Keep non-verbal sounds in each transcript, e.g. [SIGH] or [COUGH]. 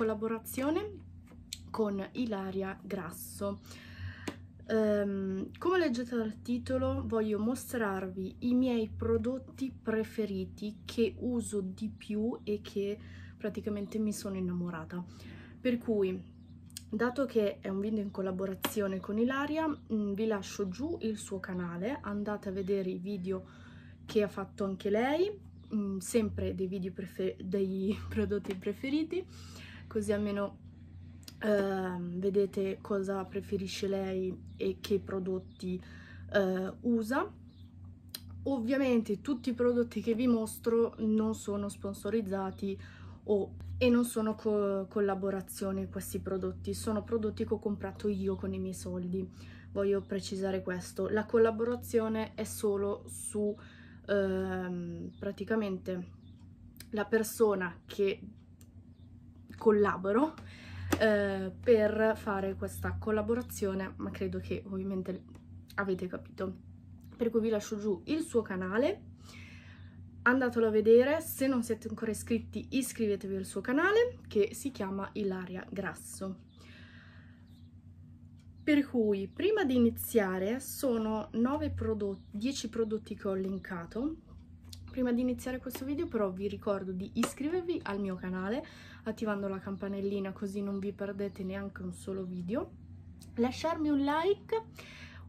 collaborazione con Ilaria Grasso. Um, come leggete dal titolo voglio mostrarvi i miei prodotti preferiti che uso di più e che praticamente mi sono innamorata. Per cui Dato che è un video in collaborazione con Ilaria, mh, mm, vi lascio giù il suo canale, andate a vedere i video che ha fatto anche lei, mh, mm, sempre dei, dei [LAUGHS] prodotti preferiti, così almeno eh, vedete cosa preferisce lei e che prodotti eh, usa. Ovviamente tutti i prodotti che vi mostro non sono sponsorizzati o, e non sono co collaborazione questi prodotti, sono prodotti che ho comprato io con i miei soldi. Voglio precisare questo, la collaborazione è solo su eh, praticamente la persona che collaboro eh, per fare questa collaborazione, ma credo che ovviamente avete capito. Per cui vi lascio giù il suo canale, andatelo a vedere, se non siete ancora iscritti iscrivetevi al suo canale che si chiama Ilaria Grasso. Per cui prima di iniziare sono 9 prodotti, 10 prodotti che ho linkato Prima di iniziare questo video però vi ricordo di iscrivervi al mio canale attivando la campanellina così non vi perdete neanche un solo video, lasciarmi un like,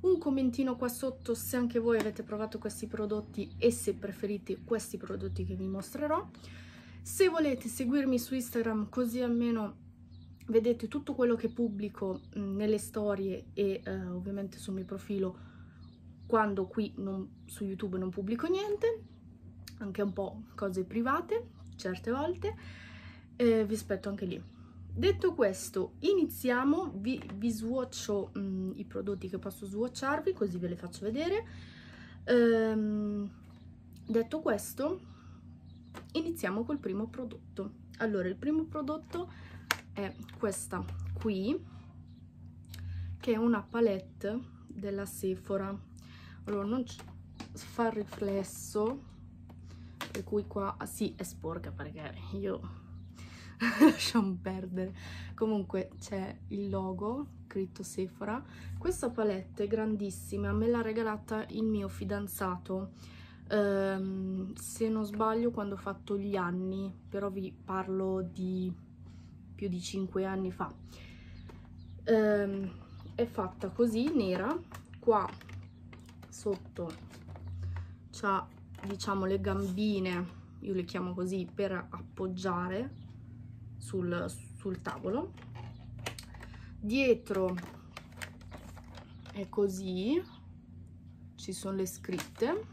un commentino qua sotto se anche voi avete provato questi prodotti e se preferite questi prodotti che vi mostrerò. Se volete seguirmi su Instagram così almeno vedete tutto quello che pubblico mm, nelle storie e eh, ovviamente sul mio profilo quando qui non, su YouTube non pubblico niente anche un po' cose private, certe volte, eh, vi aspetto anche lì. Detto questo, iniziamo, vi, vi swatcho mh, mm, i prodotti che posso swatcharvi, così ve li faccio vedere. Ehm, detto questo, iniziamo col primo prodotto. Allora, il primo prodotto è questa qui, che è una palette della Sephora. Allora, non fa riflesso, per cui qua ah, sì è sporca perché io [LAUGHS] lasciamo perdere comunque c'è il logo scritto Sephora questa palette è grandissima me l'ha regalata il mio fidanzato ehm, se non sbaglio quando ho fatto gli anni però vi parlo di più di 5 anni fa ehm, è fatta così nera qua sotto c'ha diciamo le gambine io le chiamo così per appoggiare sul, sul tavolo dietro è così ci sono le scritte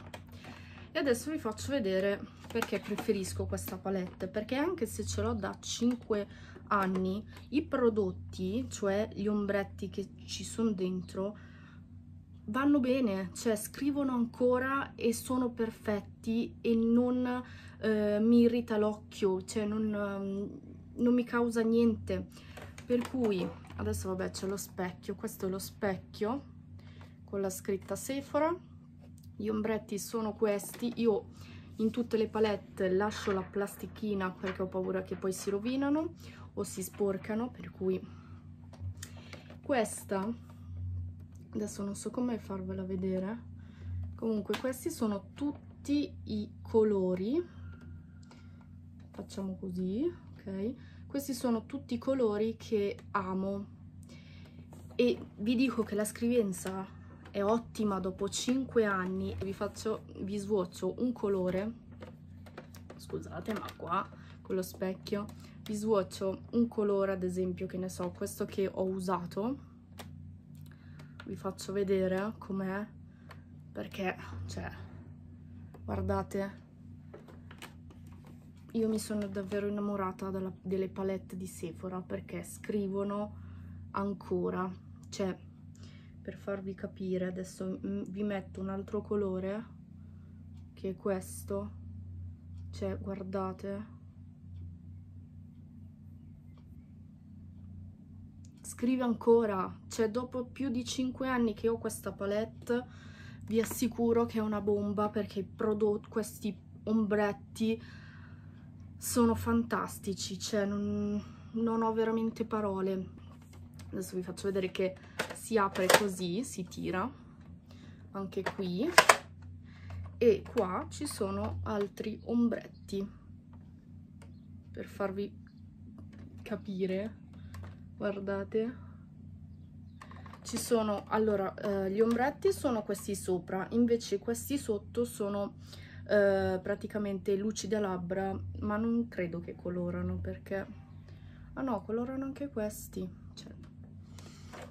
e adesso vi faccio vedere perché preferisco questa palette perché anche se ce l'ho da 5 anni i prodotti cioè gli ombretti che ci sono dentro vanno bene, cioè scrivono ancora e sono perfetti e non eh, mi irrita l'occhio, cioè non, mm, non mi causa niente. Per cui, adesso vabbè c'è lo specchio, questo è lo specchio con la scritta Sephora, gli ombretti sono questi, io in tutte le palette lascio la plastichina perché ho paura che poi si rovinano o si sporcano, per cui questa adesso non so come farvela vedere comunque questi sono tutti i colori facciamo così ok questi sono tutti i colori che amo e vi dico che la scrivenza è ottima dopo 5 anni vi faccio vi svuocio un colore scusate ma qua con lo specchio vi svuocio un colore ad esempio che ne so questo che ho usato vi faccio vedere com'è perché cioè guardate io mi sono davvero innamorata della, delle palette di Sephora perché scrivono ancora cioè per farvi capire adesso vi metto un altro colore che è questo cioè guardate scrive ancora, cioè dopo più di 5 anni che ho questa palette vi assicuro che è una bomba perché questi ombretti sono fantastici, cioè non, non ho veramente parole. Adesso vi faccio vedere che si apre così, si tira, anche qui, e qua ci sono altri ombretti per farvi capire guardate ci sono allora eh, gli ombretti sono questi sopra invece questi sotto sono eh, praticamente lucide labbra ma non credo che colorano perché ah no colorano anche questi cioè,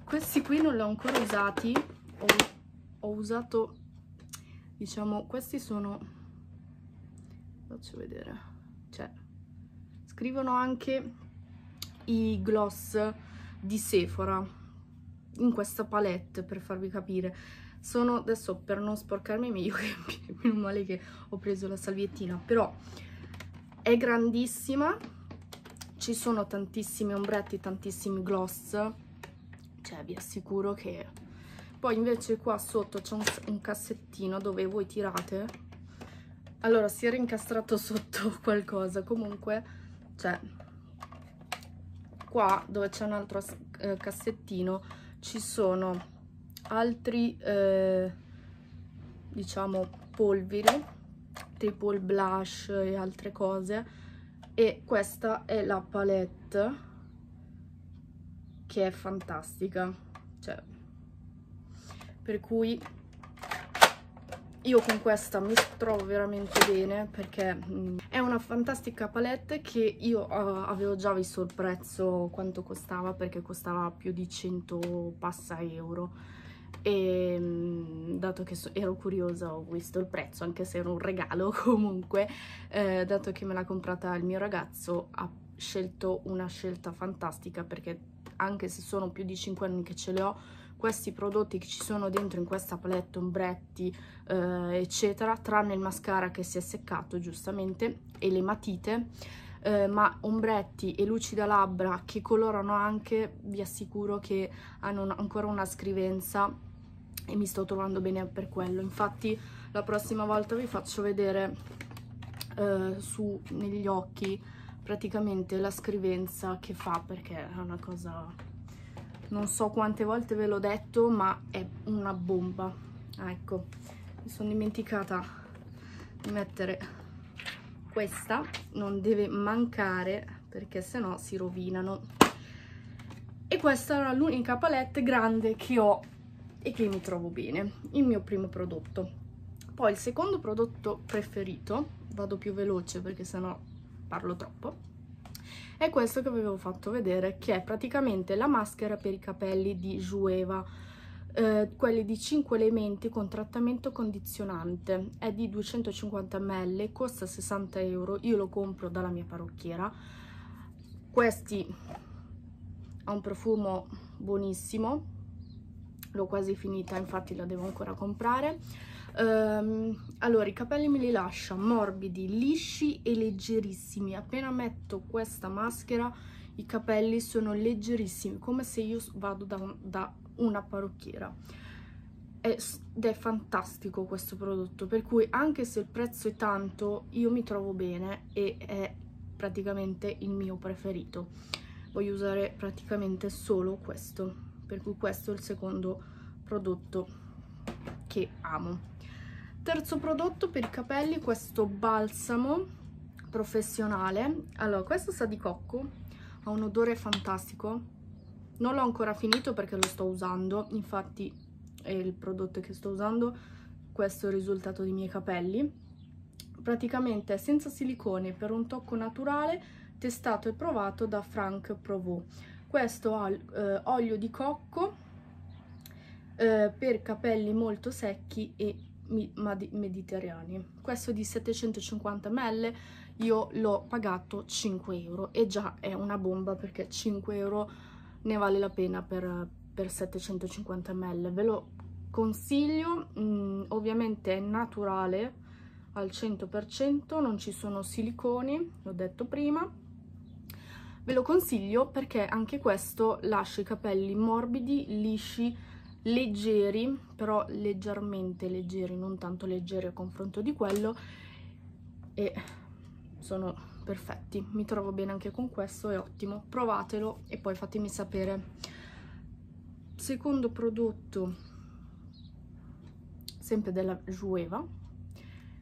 questi qui non li ho ancora usati ho, ho usato diciamo questi sono faccio vedere cioè scrivono anche i gloss di Sephora in questa palette per farvi capire sono adesso per non sporcarmi meglio che [LAUGHS] meno male che ho preso la salviettina però è grandissima ci sono tantissimi ombretti tantissimi gloss cioè vi assicuro che poi invece qua sotto c'è un, un cassettino dove voi tirate allora si era incastrato [LAUGHS] sotto qualcosa comunque cioè qua dove c'è un altro eh, cassettino ci sono altri eh, diciamo polveri tipo il blush e altre cose e questa è la palette che è fantastica cioè per cui io con questa mi trovo veramente bene perché mm, è una fantastica palette che io eh, avevo già visto il prezzo quanto costava perché costava più di 100 passa euro e mm, dato che so, ero curiosa ho visto il prezzo anche se era un regalo [LAUGHS] comunque eh, dato che me l'ha comprata il mio ragazzo ha scelto una scelta fantastica perché anche se sono più di 5 anni che ce le ho questi prodotti che ci sono dentro in questa palette, ombretti, eh, eccetera, tranne il mascara che si è seccato giustamente e le matite, eh, ma ombretti e lucida labbra che colorano anche, vi assicuro che hanno ancora una scrivenza e mi sto trovando bene per quello. Infatti la prossima volta vi faccio vedere eh, su negli occhi praticamente la scrivenza che fa perché è una cosa non so quante volte ve l'ho detto ma è una bomba ah, ecco mi sono dimenticata di mettere questa non deve mancare perché sennò si rovinano e questa era l'unica palette grande che ho e che mi trovo bene il mio primo prodotto poi il secondo prodotto preferito vado più veloce perché sennò parlo troppo è questo che vi avevo fatto vedere, che è praticamente la maschera per i capelli di Jueva, eh, quelli di 5 elementi con trattamento condizionante, è di 250 ml, costa 60 euro, io lo compro dalla mia parrucchiera, questi ha un profumo buonissimo, l'ho quasi finita infatti la devo ancora comprare, Um, allora, i capelli me li lascia morbidi, lisci e leggerissimi. Appena metto questa maschera, i capelli sono leggerissimi, come se io vado da, un, da una parrucchiera. ed è fantastico questo prodotto, per cui anche se il prezzo è tanto, io mi trovo bene e è praticamente il mio preferito. Voglio usare praticamente solo questo, per cui questo è il secondo prodotto che amo. Terzo prodotto per i capelli, questo balsamo professionale. Allora, questo sa di cocco, ha un odore fantastico. Non l'ho ancora finito perché lo sto usando, infatti è il prodotto che sto usando, questo è il risultato dei miei capelli. Praticamente è senza silicone per un tocco naturale, testato e provato da Frank Provo. Questo ha eh, olio di cocco eh, per capelli molto secchi e mediterranei. Questo è di 750 ml, io l'ho pagato 5 euro e già è una bomba perché 5 euro ne vale la pena per, per 750 ml. Ve lo consiglio, mm, ovviamente è naturale al 100%, non ci sono siliconi, l'ho detto prima. Ve lo consiglio perché anche questo lascia i capelli morbidi, lisci, leggeri, però leggermente leggeri, non tanto leggeri a confronto di quello e sono perfetti. Mi trovo bene anche con questo, è ottimo. Provatelo e poi fatemi sapere. Secondo prodotto, sempre della Jueva,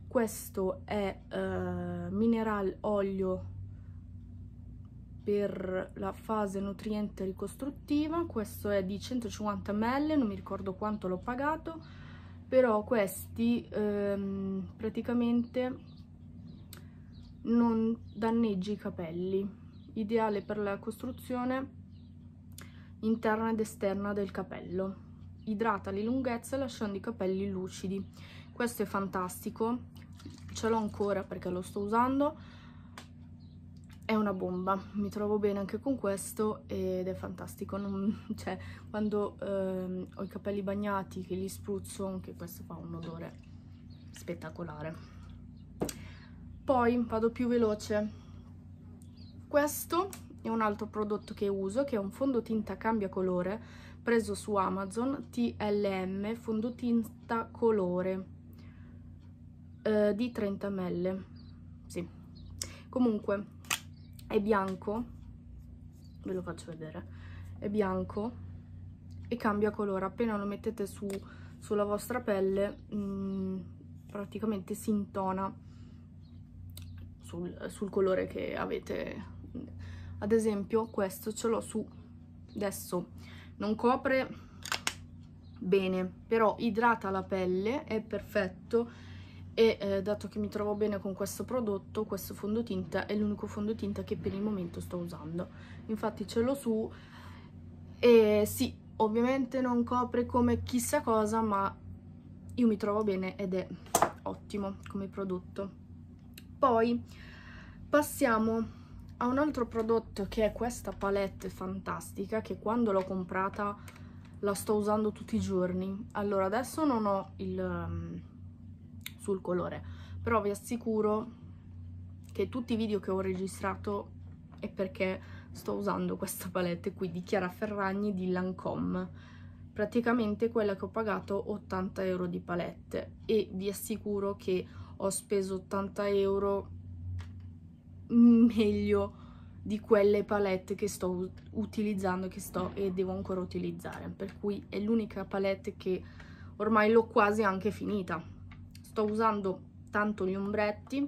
questo è eh, Mineral Olio per la fase nutriente ricostruttiva, questo è di 150 ml, non mi ricordo quanto l'ho pagato, però questi ehm, praticamente non danneggi i capelli, ideale per la costruzione interna ed esterna del capello. Idrata le lunghezze lasciando i capelli lucidi. Questo è fantastico, ce l'ho ancora perché lo sto usando, è una bomba, mi trovo bene anche con questo ed è fantastico, non, [LAUGHS] cioè quando ehm, ho i capelli bagnati che li spruzzo, anche questo fa un odore spettacolare. Poi vado più veloce, questo è un altro prodotto che uso che è un fondotinta cambia colore preso su Amazon TLM fondotinta colore eh, di 30 ml, sì. Comunque, è bianco, ve lo faccio vedere, è bianco e cambia colore, appena lo mettete su, sulla vostra pelle mh, mm, praticamente si intona sul, sul colore che avete. Ad esempio questo ce l'ho su adesso, non copre bene, però idrata la pelle, è perfetto, e eh, dato che mi trovo bene con questo prodotto, questo fondotinta è l'unico fondotinta che per il momento sto usando. Infatti ce l'ho su e sì, ovviamente non copre come chissà cosa, ma io mi trovo bene ed è ottimo come prodotto. Poi passiamo a un altro prodotto che è questa palette fantastica che quando l'ho comprata la sto usando tutti i giorni. Allora adesso non ho il ehm, sul colore però vi assicuro che tutti i video che ho registrato è perché sto usando questa palette qui di Chiara Ferragni di Lancome praticamente quella che ho pagato 80 euro di palette e vi assicuro che ho speso 80 euro meglio di quelle palette che sto utilizzando che sto e devo ancora utilizzare per cui è l'unica palette che ormai l'ho quasi anche finita sto usando tanto gli ombretti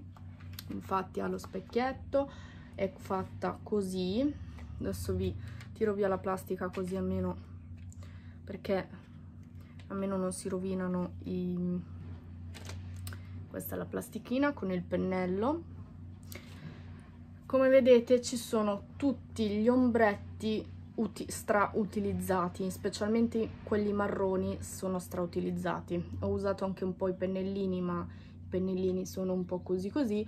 infatti allo specchietto è fatta così adesso vi tiro via la plastica così almeno perché almeno non si rovinano i questa è la plastichina con il pennello come vedete ci sono tutti gli ombretti strautilizzati, specialmente quelli marroni sono strautilizzati. Ho usato anche un po' i pennellini, ma i pennellini sono un po' così così.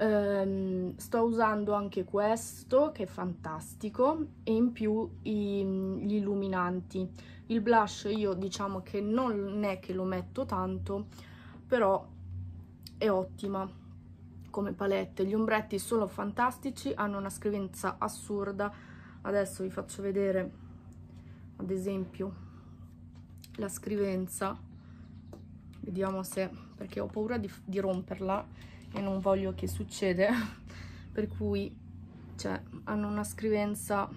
Um, sto usando anche questo, che è fantastico, e in più i, gli illuminanti. Il blush io diciamo che non è che lo metto tanto, però è ottima come palette. Gli ombretti sono fantastici, hanno una scrivenza assurda, adesso vi faccio vedere ad esempio la scrivenza vediamo se perché ho paura di, di romperla e non voglio che succeda [LAUGHS] per cui cioè, hanno una scrivenza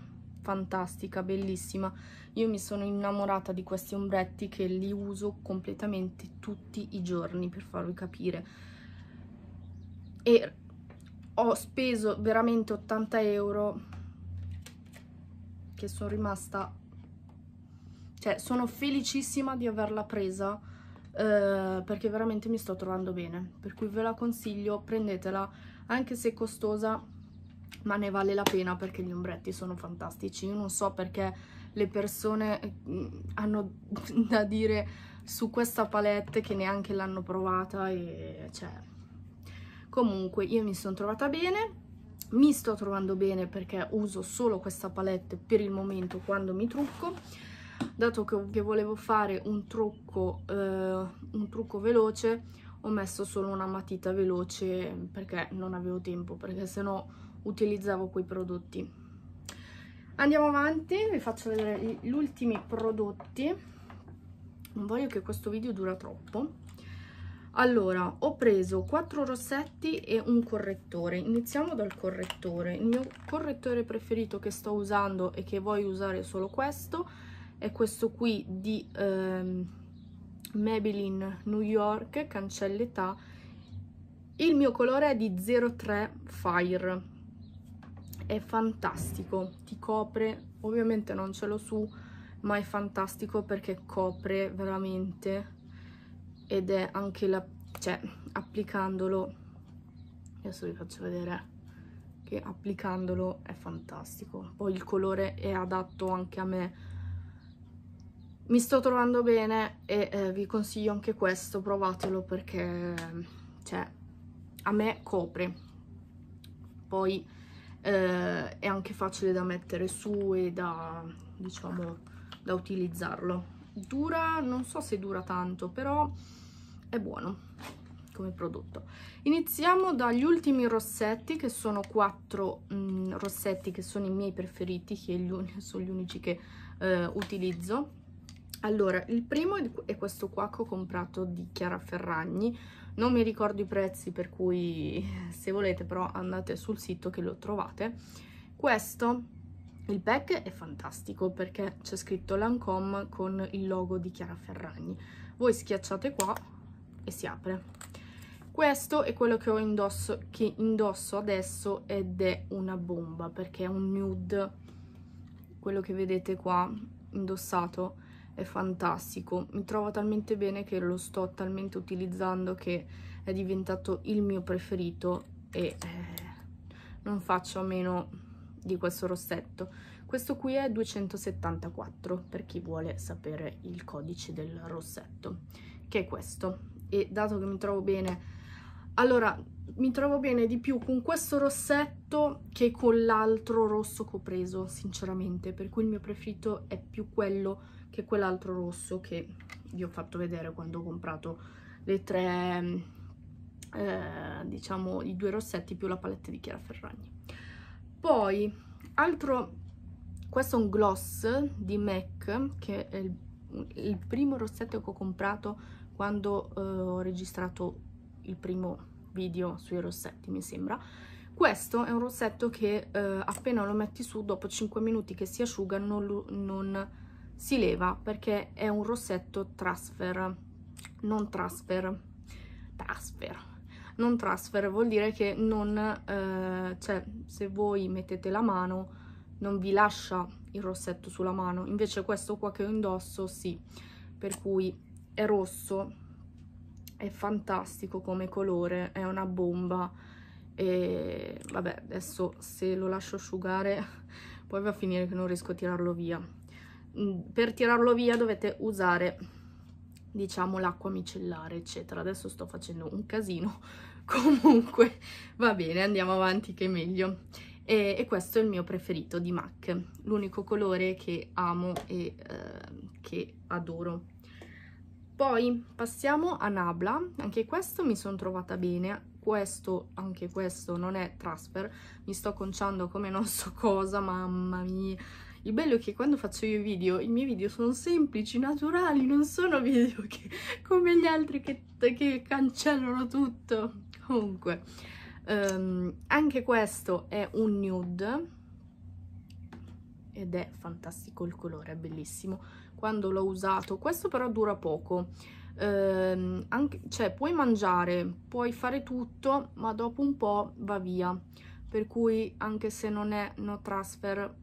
fantastica, bellissima. Io mi sono innamorata di questi ombretti che li uso completamente tutti i giorni, per farvi capire. E ho speso veramente 80 euro perché sono rimasta... Cioè, sono felicissima di averla presa eh, perché veramente mi sto trovando bene. Per cui ve la consiglio, prendetela, anche se è costosa, ma ne vale la pena perché gli ombretti sono fantastici. Io non so perché le persone mm, hanno [LAUGHS] da dire su questa palette che neanche l'hanno provata e cioè... Comunque, io mi sono trovata bene, mi sto trovando bene perché uso solo questa palette per il momento quando mi trucco dato che vi volevo fare un trucco, eh, un trucco veloce ho messo solo una matita veloce perché non avevo tempo perché sennò utilizzavo quei prodotti andiamo avanti vi faccio vedere gli ultimi prodotti non voglio che questo video dura troppo allora ho preso 4 rossetti e un correttore iniziamo dal correttore il mio correttore preferito che sto usando e che voglio usare solo questo è questo qui di ehm, Maybelline New York cancellità il mio colore è di 03 Fire è fantastico ti copre ovviamente non ce l'ho su ma è fantastico perché copre veramente ed è anche la cioè applicandolo adesso vi faccio vedere che applicandolo è fantastico poi il colore è adatto anche a me mi sto trovando bene e eh, vi consiglio anche questo provatelo perché cioè a me copre poi eh, è anche facile da mettere su e da diciamo da utilizzarlo dura non so se dura tanto però è buono come prodotto. Iniziamo dagli ultimi rossetti, che sono quattro mh, mm, rossetti che sono i miei preferiti, che gli sono gli unici che eh, utilizzo. Allora, il primo è questo qua che ho comprato di Chiara Ferragni, non mi ricordo i prezzi per cui [LAUGHS] se volete però andate sul sito che lo trovate. Questo, il pack è fantastico perché c'è scritto Lancome con il logo di Chiara Ferragni. Voi schiacciate qua, e si apre. Questo è quello che ho indosso, che indosso adesso ed è una bomba perché è un nude, quello che vedete qua indossato è fantastico. Mi trovo talmente bene che lo sto talmente utilizzando che è diventato il mio preferito e eh, non faccio a meno di questo rossetto. Questo qui è 274 per chi vuole sapere il codice del rossetto, che è questo e dato che mi trovo bene, allora mi trovo bene di più con questo rossetto che con l'altro rosso che ho preso, sinceramente, per cui il mio preferito è più quello che quell'altro rosso che vi ho fatto vedere quando ho comprato le tre, eh, diciamo, i due rossetti più la palette di Chiara Ferragni. Poi, altro, questo è un gloss di MAC, che è il, il primo rossetto che ho comprato quando eh, ho registrato il primo video sui rossetti, mi sembra. Questo è un rossetto che eh, appena lo metti su, dopo 5 minuti che si asciuga, non, non si leva perché è un rossetto transfer, non transfer, transfer, non transfer vuol dire che non, eh, cioè se voi mettete la mano non vi lascia il rossetto sulla mano, invece questo qua che ho indosso sì, per cui è rosso, è fantastico come colore, è una bomba e vabbè adesso se lo lascio asciugare [LAUGHS] poi va a finire che non riesco a tirarlo via. Mm, per tirarlo via dovete usare diciamo l'acqua micellare eccetera adesso sto facendo un casino [LAUGHS] comunque va bene andiamo avanti che è meglio e, e questo è il mio preferito di MAC l'unico colore che amo e eh, che adoro poi passiamo a Nabla, anche questo mi sono trovata bene, questo, anche questo non è transfer, mi sto conciando come non so cosa, mamma mia. Il bello è che quando faccio io i video, i miei video sono semplici, naturali, non sono video che, come gli altri che, che cancellano tutto. Comunque, um, anche questo è un nude ed è fantastico il colore, è bellissimo quando l'ho usato questo però dura poco eh, anche, cioè puoi mangiare puoi fare tutto ma dopo un po' va via per cui anche se non è no transfer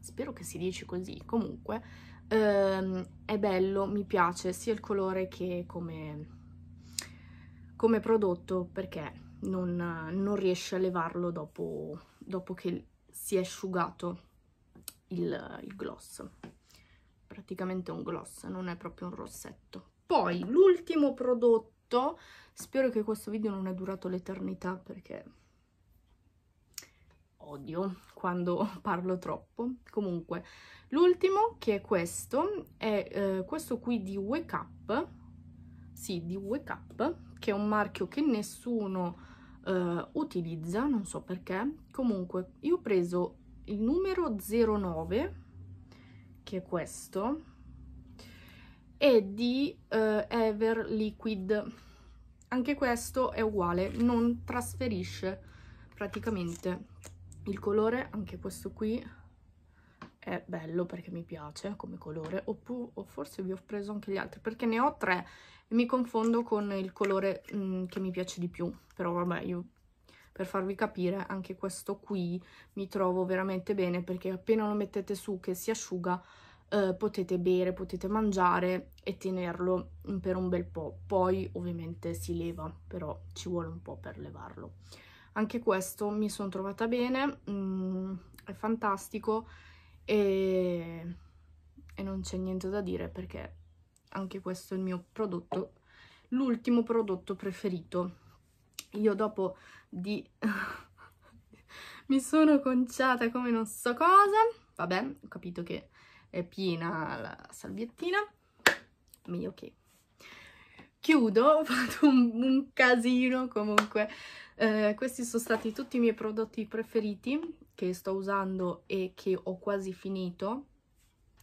spero che si dice così comunque ehm, è bello mi piace sia il colore che come, come prodotto perché non, non riesce a levarlo dopo, dopo che si è asciugato il, il gloss praticamente un gloss, non è proprio un rossetto. Poi l'ultimo prodotto, spero che questo video non è durato l'eternità perché odio quando [LAUGHS] parlo troppo. Comunque, l'ultimo che è questo, è eh, questo qui di Wake Up, sì, di Wake Up, che è un marchio che nessuno eh, utilizza, non so perché. Comunque, io ho preso il numero 09, che è questo, e di eh, Ever Liquid. Anche questo è uguale, non trasferisce praticamente il colore, anche questo qui è bello perché mi piace come colore, oppure o forse vi ho preso anche gli altri, perché ne ho tre e mi confondo con il colore mh, mm, che mi piace di più, però vabbè io per farvi capire anche questo qui mi trovo veramente bene perché appena lo mettete su che si asciuga eh, potete bere, potete mangiare e tenerlo per un bel po', poi ovviamente si leva, però ci vuole un po' per levarlo. Anche questo mi sono trovata bene, mm, è fantastico e, e non c'è niente da dire perché anche questo è il mio prodotto, l'ultimo prodotto preferito io dopo di... [LAUGHS] mi sono conciata come non so cosa, vabbè, ho capito che è piena la salviettina, meglio che... Chiudo, ho [LAUGHS] fatto un, un casino comunque. Eh, questi sono stati tutti i miei prodotti preferiti che sto usando e che ho quasi finito,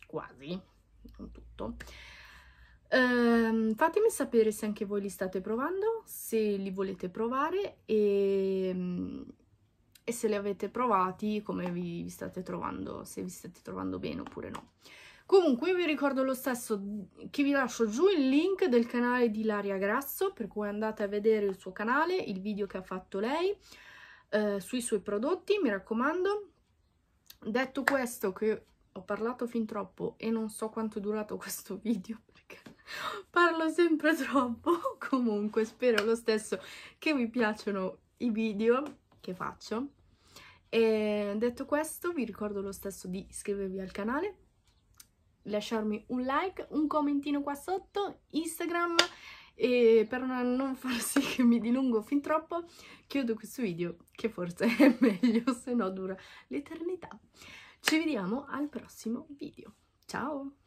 quasi, non tutto. Um, fatemi sapere se anche voi li state provando, se li volete provare e, mm, e se li avete provati, come vi, vi, state trovando, se vi state trovando bene oppure no. Comunque vi ricordo lo stesso che vi lascio giù il link del canale di Laria Grasso, per cui andate a vedere il suo canale, il video che ha fatto lei eh, sui suoi prodotti, mi raccomando. Detto questo, che ho parlato fin troppo e non so quanto è durato [LAUGHS] questo video, parlo sempre troppo. [LAUGHS] Comunque spero lo stesso che vi piacciono i video che faccio. E detto questo vi ricordo lo stesso di iscrivervi al canale, lasciarmi un like, un commentino qua sotto, Instagram e per non far [LAUGHS] sì che mi dilungo fin troppo chiudo questo video che forse è [LAUGHS] meglio se no dura l'eternità. Ci vediamo al prossimo video. Ciao!